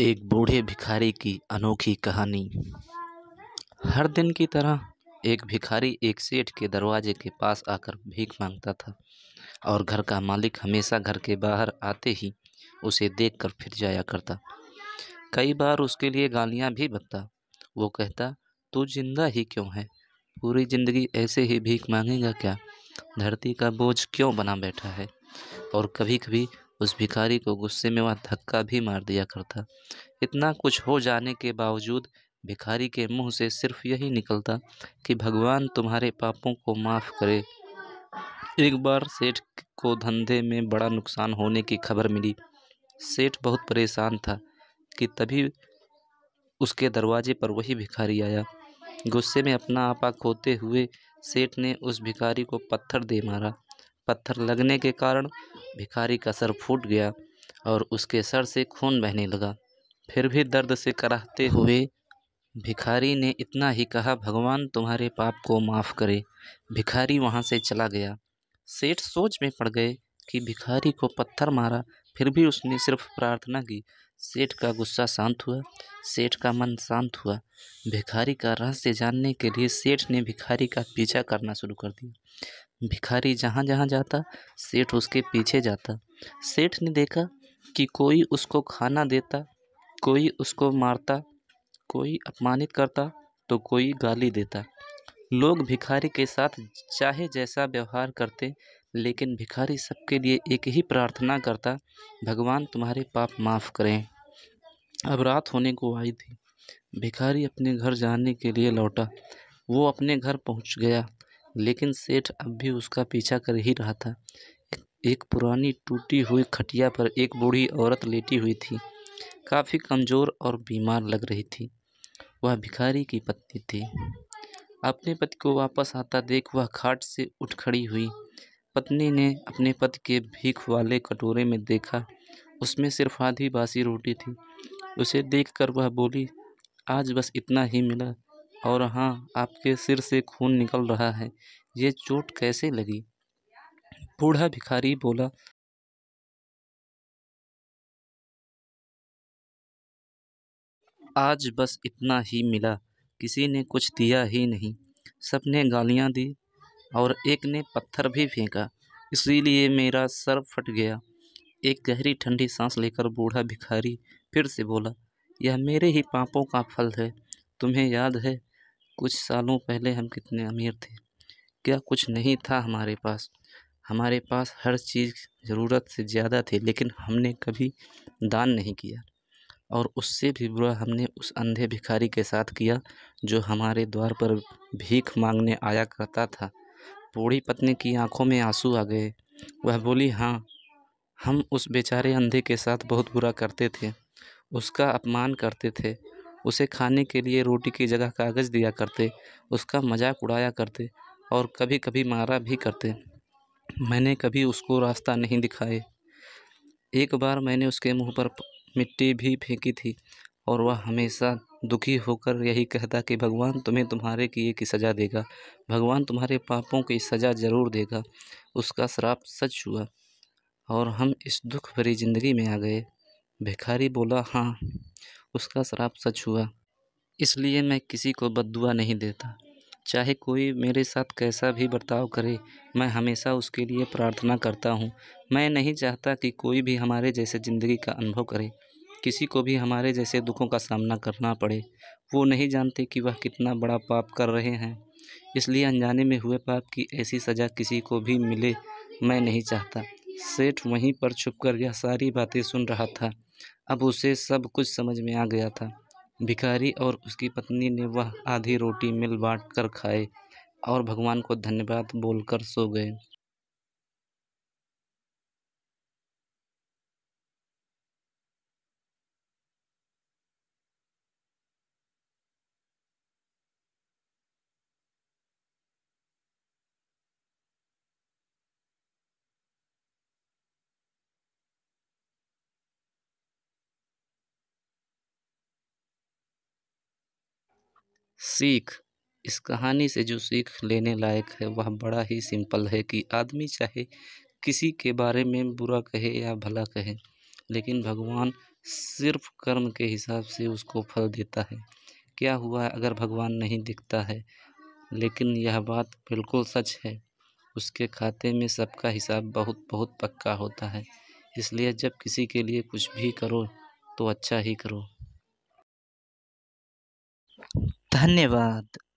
एक बूढ़े भिखारी की अनोखी कहानी हर दिन की तरह एक भिखारी एक सेठ के दरवाजे के पास आकर भीख मांगता था और घर का मालिक हमेशा घर के बाहर आते ही उसे देखकर फिर जाया करता कई बार उसके लिए गालियां भी बकता वो कहता तू जिंदा ही क्यों है पूरी ज़िंदगी ऐसे ही भीख मांगेगा क्या धरती का बोझ क्यों बना बैठा है और कभी कभी उस भिखारी को गुस्से में वह धक्का भी मार दिया करता इतना कुछ हो जाने के बावजूद भिखारी के मुंह से सिर्फ यही निकलता कि भगवान तुम्हारे पापों को माफ़ करे एक बार सेठ को धंधे में बड़ा नुकसान होने की खबर मिली सेठ बहुत परेशान था कि तभी उसके दरवाजे पर वही भिखारी आया गुस्से में अपना आपा खोते हुए सेठ ने उस भिखारी को पत्थर दे मारा पत्थर लगने के कारण भिखारी का सर फूट गया और उसके सर से खून बहने लगा फिर भी दर्द से कराहते हुए भिखारी ने इतना ही कहा भगवान तुम्हारे पाप को माफ़ करे भिखारी वहाँ से चला गया सेठ सोच में पड़ गए कि भिखारी को पत्थर मारा फिर भी उसने सिर्फ प्रार्थना की सेठ का गुस्सा शांत हुआ सेठ का मन शांत हुआ भिखारी का रहस्य जानने के लिए सेठ ने भिखारी का पीछा करना शुरू कर दिया भिखारी जहाँ जहाँ जाता सेठ उसके पीछे जाता सेठ ने देखा कि कोई उसको खाना देता कोई उसको मारता कोई अपमानित करता तो कोई गाली देता लोग भिखारी के साथ चाहे जैसा व्यवहार करते लेकिन भिखारी सबके लिए एक ही प्रार्थना करता भगवान तुम्हारे पाप माफ़ करें अब रात होने को आई थी भिखारी अपने घर जाने के लिए लौटा वो अपने घर पहुंच गया लेकिन सेठ अब भी उसका पीछा कर ही रहा था एक पुरानी टूटी हुई खटिया पर एक बूढ़ी औरत लेटी हुई थी काफ़ी कमज़ोर और बीमार लग रही थी वह भिखारी की पत्नी थी अपने पति को वापस आता देख वह खाट से उठ खड़ी हुई पत्नी ने अपने पति के भीख वाले कटोरे में देखा उसमें सिर्फ आधी बासी रोटी थी उसे देखकर वह बोली आज बस इतना ही मिला और हाँ आपके सिर से खून निकल रहा है ये चोट कैसे लगी बूढ़ा भिखारी बोला आज बस इतना ही मिला किसी ने कुछ दिया ही नहीं सबने गालियाँ दी और एक ने पत्थर भी फेंका इसीलिए मेरा सर फट गया एक गहरी ठंडी सांस लेकर बूढ़ा भिखारी फिर से बोला यह मेरे ही पापों का फल है तुम्हें याद है कुछ सालों पहले हम कितने अमीर थे क्या कुछ नहीं था हमारे पास हमारे पास हर चीज़ ज़रूरत से ज़्यादा थी लेकिन हमने कभी दान नहीं किया और उससे भी बुरा हमने उस अंधे भिखारी के साथ किया जो हमारे द्वार पर भीख मांगने आया करता था बूढ़ी पत्नी की आंखों में आँसू आ गए वह बोली हाँ हम उस बेचारे अंधे के साथ बहुत बुरा करते थे उसका अपमान करते थे उसे खाने के लिए रोटी की जगह कागज़ दिया करते उसका मजाक उड़ाया करते और कभी कभी मारा भी करते मैंने कभी उसको रास्ता नहीं दिखाए एक बार मैंने उसके मुंह पर मिट्टी भी फेंकी थी और वह हमेशा दुखी होकर यही कहता कि भगवान तुम्हें तुम्हारे किए की सज़ा देगा भगवान तुम्हारे पापों की सज़ा ज़रूर देगा उसका श्राप सच हुआ और हम इस दुख भरी ज़िंदगी में आ गए भिखारी बोला हाँ उसका श्राप सच हुआ इसलिए मैं किसी को बददुआ नहीं देता चाहे कोई मेरे साथ कैसा भी बर्ताव करे मैं हमेशा उसके लिए प्रार्थना करता हूँ मैं नहीं चाहता कि कोई भी हमारे जैसे ज़िंदगी का अनुभव करे किसी को भी हमारे जैसे दुखों का सामना करना पड़े वो नहीं जानते कि वह कितना बड़ा पाप कर रहे हैं इसलिए अनजाने में हुए पाप की ऐसी सज़ा किसी को भी मिले मैं नहीं चाहता सेठ वहीं पर छुपकर यह सारी बातें सुन रहा था अब उसे सब कुछ समझ में आ गया था भिखारी और उसकी पत्नी ने वह आधी रोटी मिल बांट कर खाए और भगवान को धन्यवाद बोलकर सो गए सीख इस कहानी से जो सीख लेने लायक है वह बड़ा ही सिंपल है कि आदमी चाहे किसी के बारे में बुरा कहे या भला कहे लेकिन भगवान सिर्फ कर्म के हिसाब से उसको फल देता है क्या हुआ अगर भगवान नहीं दिखता है लेकिन यह बात बिल्कुल सच है उसके खाते में सबका हिसाब बहुत बहुत पक्का होता है इसलिए जब किसी के लिए कुछ भी करो तो अच्छा ही करो धन्यवाद